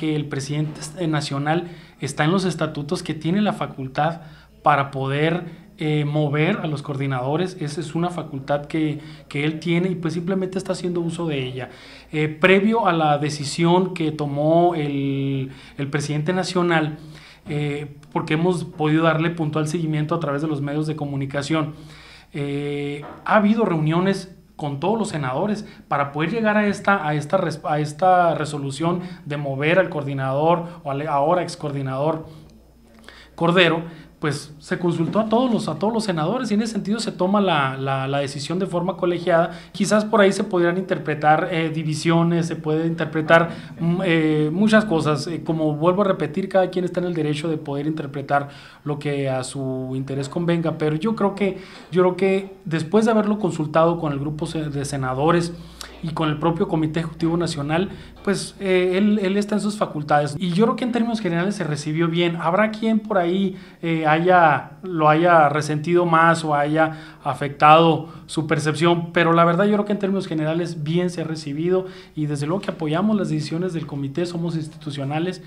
que el presidente nacional está en los estatutos que tiene la facultad para poder eh, mover a los coordinadores. Esa es una facultad que, él tiene y pues simplemente está haciendo uso de ella. Eh, previo a la decisión que tomó el, presidente nacional, eh, porque hemos podido darle puntual seguimiento a través de los medios de comunicación, ha habido reuniones con todos los senadores para poder llegar a esta, a esta, a esta resolución de mover al coordinador o ahora ex coordinador Cordero, pues se consultó a todos los, a todos los senadores y en ese sentido se toma la, decisión de forma colegiada. Quizás por ahí se podrían interpretar eh, divisiones, se puede interpretar mm, eh, muchas cosas. Eh, como vuelvo a repetir, cada quien está en el derecho de poder interpretar lo que a su interés convenga, pero yo creo que, yo creo que después de haberlo consultado con el grupo de senadores, y con el propio Comité Ejecutivo Nacional, pues eh, él, está en sus facultades. Y yo creo que en términos generales se recibió bien. Habrá quien por ahí eh, haya, lo haya resentido más o haya afectado su percepción, pero la verdad yo creo que en términos generales bien se ha recibido y desde luego que apoyamos las decisiones del comité, somos institucionales.